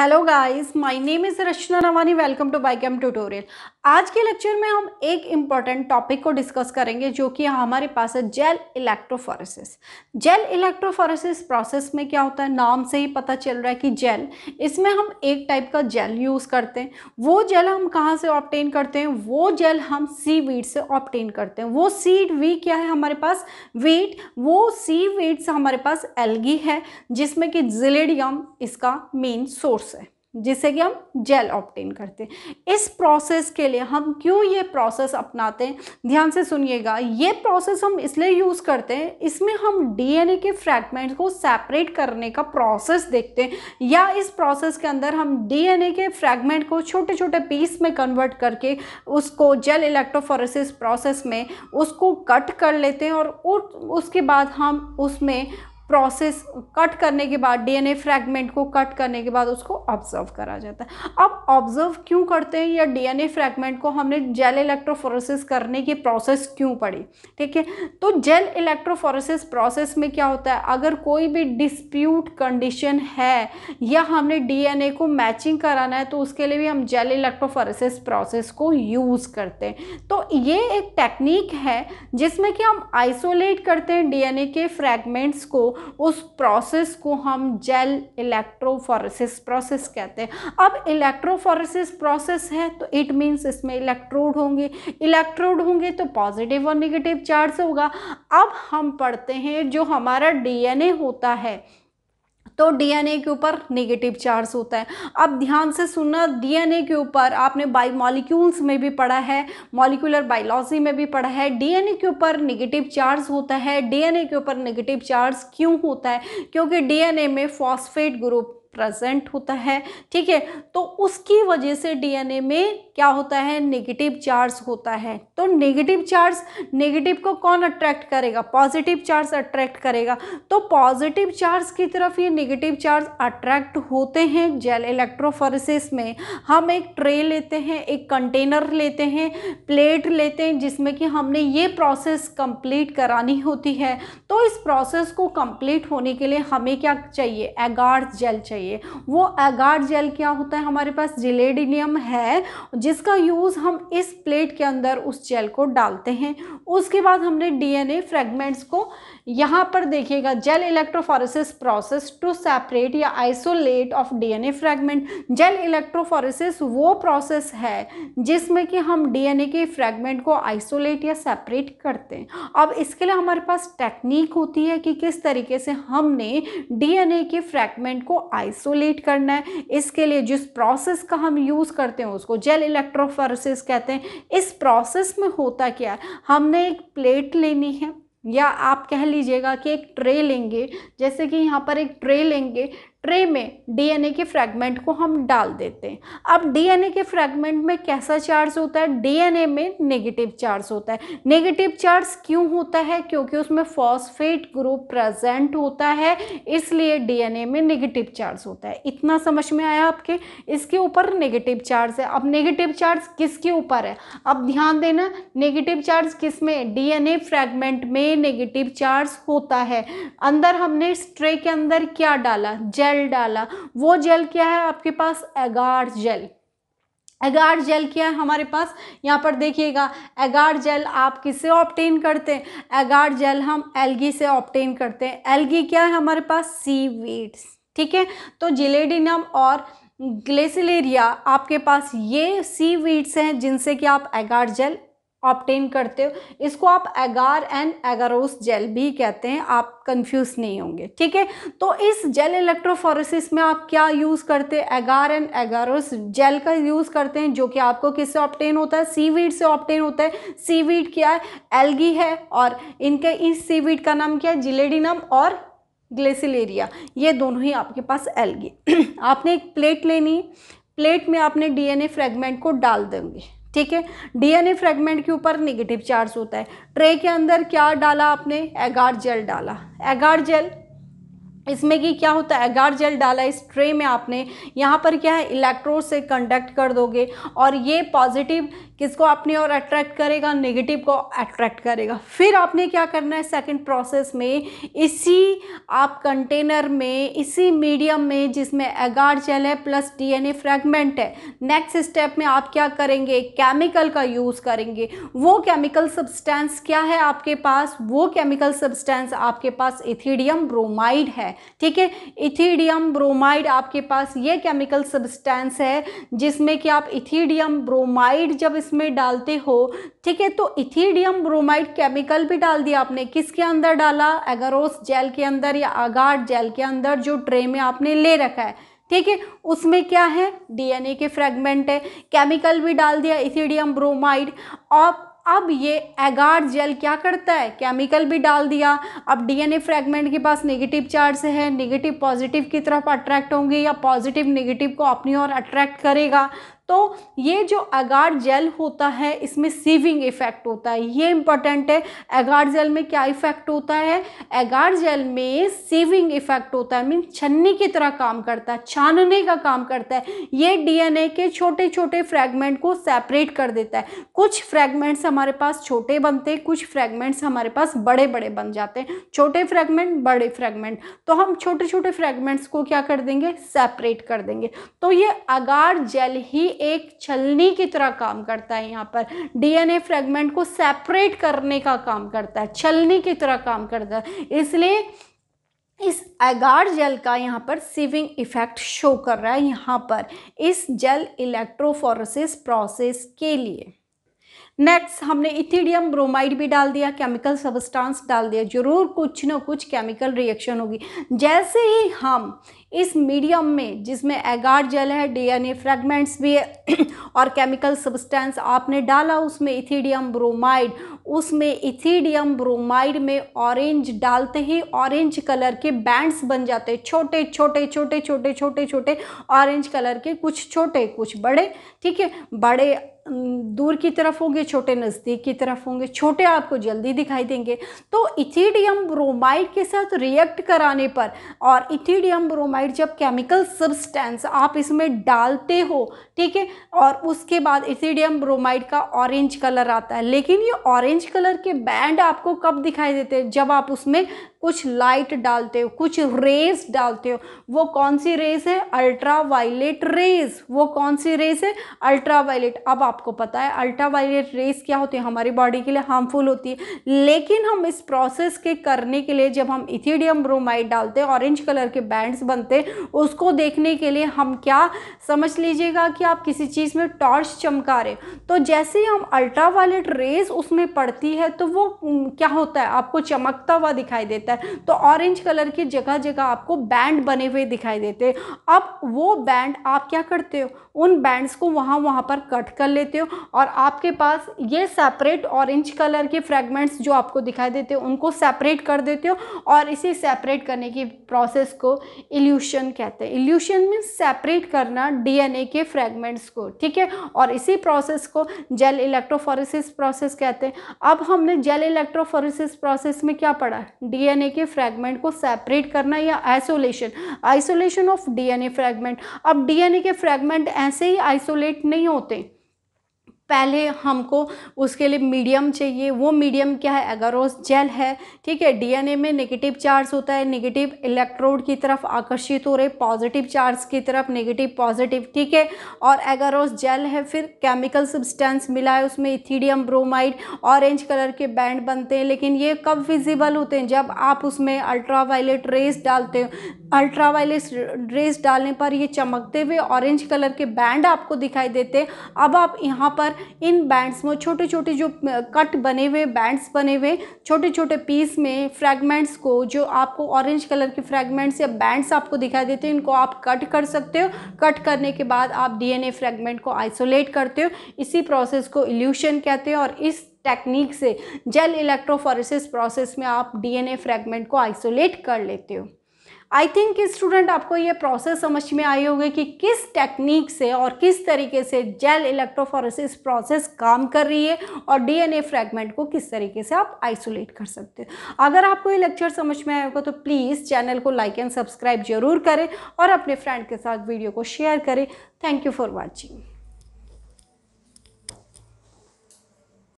hello guys my name is rachna navani welcome to bicam tutorial आज के lecture में हम एक इम्पॉर्टेंट टॉपिक को डिस्कस करेंगे जो कि हमारे पास है gel electrophoresis gel electrophoresis process में क्या होता है नाम से ही पता चल रहा है कि जेल इसमें हम एक टाइप का जेल यूज़ करते हैं वो जेल हम कहाँ से ऑप्टेन करते हैं वो जेल हम सी वीड से ऑप्टेन करते हैं वो सीड वी क्या है हमारे पास वीट वो सी वीड्स हमारे पास एल्गी है जिसमें कि जिलेडियम इसका मेन सोर्स है जिससे कि हम जेल ऑप्टेन करते हैं इस प्रोसेस के लिए हम क्यों ये प्रोसेस अपनाते हैं ध्यान से सुनिएगा ये प्रोसेस हम इसलिए यूज़ करते हैं इसमें हम डीएनए के फ्रैगमेंट्स को सेपरेट करने का प्रोसेस देखते हैं या इस प्रोसेस के अंदर हम डीएनए के फ्रैगमेंट को छोटे छोटे पीस में कन्वर्ट करके उसको जेल इलेक्ट्रोफोरेसिस प्रोसेस में उसको कट कर लेते हैं और उसके बाद हम उसमें प्रोसेस कट करने के बाद डीएनए फ्रैगमेंट को कट करने के बाद उसको ऑब्जर्व करा जाता है अब ऑब्जर्व क्यों करते हैं या डीएनए फ्रैगमेंट को हमने जेल इलेक्ट्रोफोरेसिस करने की प्रोसेस क्यों पड़ी ठीक है तो जेल इलेक्ट्रोफोरेसिस प्रोसेस में क्या होता है अगर कोई भी डिस्प्यूट कंडीशन है या हमने डीएनए को मैचिंग कराना है तो उसके लिए भी हम जेल इलेक्ट्रोफोरेसिस प्रोसेस को यूज़ करते हैं तो ये एक टेक्निक है जिसमें कि हम आइसोलेट करते हैं डी के फ्रैगमेंट्स को उस प्रोसेस को हम जेल इलेक्ट्रोफोरेसिस प्रोसेस कहते हैं अब इलेक्ट्रोफोरेसिस प्रोसेस है तो इट मीन्स इसमें इलेक्ट्रोड होंगे इलेक्ट्रोड होंगे तो पॉजिटिव और निगेटिव चार्ज होगा अब हम पढ़ते हैं जो हमारा डीएनए होता है तो डीएनए के ऊपर नेगेटिव चार्ज होता है अब ध्यान से सुनना डीएनए के ऊपर आपने बाई मॉलिक्यूल्स में भी पढ़ा है मॉलिकुलर बायोलॉजी में भी पढ़ा है डीएनए के ऊपर नेगेटिव चार्ज होता है डीएनए के ऊपर नेगेटिव चार्ज क्यों होता है क्योंकि डीएनए में फॉस्फेट ग्रुप प्रेजेंट होता है ठीक है तो उसकी वजह से डीएनए में क्या होता है नेगेटिव चार्ज होता है तो नेगेटिव चार्ज नेगेटिव को कौन अट्रैक्ट करेगा पॉजिटिव चार्ज अट्रैक्ट करेगा तो पॉजिटिव चार्ज की तरफ ये नेगेटिव चार्ज अट्रैक्ट होते हैं जेल इलेक्ट्रोफोरेसिस में हम एक ट्रे लेते हैं एक कंटेनर लेते हैं प्लेट लेते हैं जिसमें कि हमने ये प्रोसेस कंप्लीट करानी होती है तो इस प्रोसेस को कंप्लीट होने के लिए हमें क्या चाहिए एगार्ड जेल चाहिए चाहिए वो एगार्ड जेल क्या होता है हमारे पास जिलेडिनियम है जिसका यूज़ हम इस प्लेट के अंदर उस जेल को डालते हैं उसके बाद हमने डीएनए फ्रेगमेंट्स को यहाँ पर देखिएगा gel electrophoresis process to separate या isolate of DNA fragment gel electrophoresis वो प्रोसेस है जिसमें कि हम डीएनए के फ्रेगमेंट को आइसोलेट या सेपरेट करते हैं अब इसके लिए हमारे पास टेक्निक होती है कि किस तरीके से हमने डीएनए के फ्रैगमेंट को आई आइसोलेट करना है इसके लिए जिस प्रोसेस का हम यूज़ करते हैं उसको जेल इलेक्ट्रोफरसिस कहते हैं इस प्रोसेस में होता क्या है हमने एक प्लेट लेनी है या आप कह लीजिएगा कि एक ट्रे लेंगे जैसे कि यहाँ पर एक ट्रे लेंगे ट्रे में डीएनए के फ्रैगमेंट को हम डाल देते हैं अब डीएनए के फ्रैगमेंट में कैसा चार्ज होता है डीएनए में नेगेटिव चार्ज होता है नेगेटिव चार्ज क्यों होता है क्योंकि उसमें फॉस्फेट ग्रुप प्रेजेंट होता है इसलिए डीएनए में नेगेटिव चार्ज होता है इतना समझ में आया आपके इसके ऊपर नेगेटिव चार्ज है अब नेगेटिव चार्ज किसके ऊपर है अब ध्यान देना नेगेटिव चार्ज किस में डी फ्रैगमेंट में नेगेटिव चार्ज होता है अंदर हमने स्ट्रे के अंदर क्या डाला जै जेल डाला वो जेल क्या है आपके पास एगार जेल एगार जेल क्या है हमारे पास यहाँ पर देखिएगा एगार जेल आप किससे ऑप्टेन करते हैं एगार जेल हम एलगी से ऑप्टेन करते हैं एलगी क्या है हमारे पास सी वीड्स ठीक है तो जिलेडिनम और ग्लेसिलेरिया आपके पास ये सी वीड्स हैं जिनसे कि आप एगार जेल ऑप्टेन करते हो इसको आप एगार एंड एगारोस जेल भी कहते हैं आप कंफ्यूज नहीं होंगे ठीक है तो इस जेल इलेक्ट्रोफोरेसिस में आप क्या यूज़ करते हैं एगार एंड एगारोस जेल का यूज़ करते हैं जो कि आपको किससे ऑप्टेन होता है सीवीड से ऑप्टेन होता है सीवीड क्या है एल्गी है और इनके इस सीवीड का नाम क्या है जिलेडिनम और ग्लेसिलेरिया ये दोनों ही आपके पास एलगी आपने एक प्लेट लेनी प्लेट में आपने डीएनए फ्रेगमेंट को डाल देंगे ठीक है डीएनए फ्रेगमेंट के ऊपर नेगेटिव चार्ज होता है ट्रे के अंदर क्या डाला आपने एगार जेल डाला एगार जेल इसमें कि क्या होता है एगार जेल डाला इस ट्रे में आपने यहाँ पर क्या है इलेक्ट्रोड से कंडक्ट कर दोगे और ये पॉजिटिव किसको अपनी ओर अट्रैक्ट करेगा नेगेटिव को अट्रैक्ट करेगा फिर आपने क्या करना है सेकंड प्रोसेस में इसी आप कंटेनर में इसी मीडियम में जिसमें एगार जेल है प्लस डीएनए फ्रैगमेंट है नेक्स्ट स्टेप में आप क्या करेंगे केमिकल का यूज़ करेंगे वो केमिकल सब्सटेंस क्या है आपके पास वो केमिकल सब्सटेंस आपके पास इथीडियम ब्रोमाइड है ठीक है इथीडियम ब्रोमाइड आपके पास ये केमिकल सब्सटेंस है जिसमें कि आप इथीडियम ब्रोमाइड जब इस इसमें डालते हो ठीक है तो इथीडियम ब्रोमाइड केमिकल भी डाल दिया आपने किसके अंदर डाला एगारोस जेल के अंदर या आगाट जेल के अंदर जो ट्रे में आपने ले रखा है ठीक है उसमें क्या है डीएनए के फ्रेगमेंट है केमिकल भी डाल दिया इथीडियम ब्रोमाइड और अब ये एगार जेल क्या करता है केमिकल भी डाल दिया अब डीएनए फ्रेगमेंट के पास नेगेटिव चार्ज है नेगेटिव पॉजिटिव की तरफ अट्रैक्ट होंगे या पॉजिटिव नेगेटिव को अपनी ओर अट्रैक्ट करेगा तो ये जो अगार जेल होता है इसमें सीविंग इफेक्ट होता है ये इंपॉर्टेंट है एगार जेल में क्या इफेक्ट होता है एगार जेल में सीविंग इफेक्ट होता है मीन छन्नी की तरह काम करता है छानने का काम करता है ये डीएनए के छोटे छोटे फ्रेगमेंट को सेपरेट कर देता है कुछ फ्रेगमेंट्स हमारे पास छोटे बनते हैं कुछ फ्रेगमेंट्स हमारे पास बड़े बड़े बन जाते हैं छोटे फ्रेगमेंट बड़े फ्रेगमेंट तो हम छोटे छोटे फ्रेगमेंट्स को क्या कर देंगे सेपरेट कर देंगे तो ये अगार जेल ही एक छलनी की तरह काम करता है यहाँ पर डीएनए फ्रेगमेंट को सेपरेट करने का काम करता है छलनी की तरह काम करता है इसलिए इस एगार जेल का यहाँ पर सिविंग इफेक्ट शो कर रहा है यहाँ पर इस जेल इलेक्ट्रोफोरोसिस प्रोसेस के लिए नेक्स्ट हमने इथिडियम ब्रोमाइड भी डाल दिया केमिकल सबस्टांस डाल दिया जरूर कुछ ना कुछ केमिकल रिएक्शन होगी जैसे ही हम इस मीडियम में जिसमें एगार जेल है डीएनए फ्रेगमेंट्स भी है और केमिकल सब्सटेंस आपने डाला उसमें इथिडियम ब्रोमाइड उसमें इथिडियम ब्रोमाइड में ऑरेंज डालते ही ऑरेंज कलर के बैंड्स बन जाते हैं छोटे छोटे छोटे छोटे छोटे छोटे ऑरेंज कलर के कुछ छोटे कुछ बड़े ठीक है बड़े दूर की तरफ होंगे छोटे नज़दीक की तरफ होंगे छोटे आपको जल्दी दिखाई देंगे तो इथीडियम ब्रोमाइड के साथ रिएक्ट कराने पर और इथीडियम ब्रोमाइड जब केमिकल सब्सटेंस आप इसमें डालते हो ठीक है और उसके बाद इथीडियम ब्रोमाइड का ऑरेंज कलर आता है लेकिन ये ऑरेंज कलर के बैंड आपको कब दिखाई देते हैं जब आप उसमें कुछ लाइट डालते हो कुछ रेस डालते हो वो कौन सी रेस है अल्ट्रा वायलेट रेस वो कौन सी रेस है अल्ट्रा वायलेट अब आपको पता जाता है अल्ट्रा वायलेट रेस क्या होती है हमारी बॉडी के लिए हार्मफुल होती है लेकिन हम इस प्रोसेस के करने के लिए जब हम इथीडियम ब्रोमाइड डालते हैं ऑरेंज कलर के बैंड्स बनते उसको देखने के लिए हम क्या समझ लीजिएगा कि आप किसी चीज़ में टॉर्च चमका रहे तो जैसे ही हम अल्ट्रा वायलेट रेस उसमें पड़ती है तो वो क्या होता है आपको चमकता हुआ दिखाई देता है तो ऑरेंज कलर की जगह जगह आपको बैंड बने हुए दिखाई देते हैं अब वो बैंड आप क्या करते हो उन बैंड्स को वहाँ वहाँ पर कट कर लेते हो और आपके पास ये सेपरेट ऑरेंज कलर के फ्रेगमेंट्स जो आपको दिखाई देते हो उनको सेपरेट कर देते हो और इसी सेपरेट करने की प्रोसेस को इल्यूशन कहते हैं इल्यूशन मीन्स सेपरेट करना डीएनए के फ्रेगमेंट्स को ठीक है और इसी प्रोसेस को जेल इलेक्ट्रोफोरिस प्रोसेस कहते हैं अब हमने जेल इलेक्ट्रोफोरिस प्रोसेस में क्या पढ़ा डीएनए के फ्रेगमेंट को सेपरेट करना या isolation isolation of DNA fragment अब डीएनए के फ्रेगमेंट ऐसे ही आइसोलेट नहीं होते पहले हमको उसके लिए मीडियम चाहिए वो मीडियम क्या है एगारोस जेल है ठीक है डीएनए में नेगेटिव चार्ज होता है नेगेटिव इलेक्ट्रोड की तरफ आकर्षित हो रहे पॉजिटिव चार्ज की तरफ नेगेटिव पॉजिटिव ठीक है और एगारोस जेल है फिर केमिकल सब्सटेंस मिला है उसमें इथीडियम ब्रोमाइड ऑरेंज कलर के बैंड बनते हैं लेकिन ये कब विजिबल होते हैं जब आप उसमें अल्ट्रावायलेट रेस डालते हो अल्ट्रावायलेट रेस डालने पर ये चमकते हुए ऑरेंज कलर के बैंड आपको दिखाई देते हैं अब आप यहाँ पर इन बैंड्स में छोटे छोटे जो कट बने हुए बैंड्स बने हुए छोटे छोटे पीस में फ्रैगमेंट्स को जो आपको ऑरेंज कलर के फ्रैगमेंट्स या बैंड्स आपको दिखाई देते हैं इनको आप कट कर सकते हो कट करने के बाद आप डीएनए फ्रैगमेंट को आइसोलेट करते हो इसी प्रोसेस को इल्यूशन कहते हैं और इस टेक्निक से जेल इलेक्ट्रोफोरेसिस प्रोसेस में आप डीएनए फ्रैगमेंट को आइसोलेट कर लेते हो आई थिंक स्टूडेंट आपको ये प्रोसेस समझ में आई होगी कि किस टेक्निक से और किस तरीके से जेल इलेक्ट्रोफोरेसिस प्रोसेस काम कर रही है और डीएनए फ्रैगमेंट को किस तरीके से आप आइसोलेट कर सकते हो अगर आपको ये लेक्चर समझ में आया होगा तो प्लीज़ चैनल को लाइक एंड सब्सक्राइब जरूर करें और अपने फ्रेंड के साथ वीडियो को शेयर करें थैंक यू फॉर वॉचिंग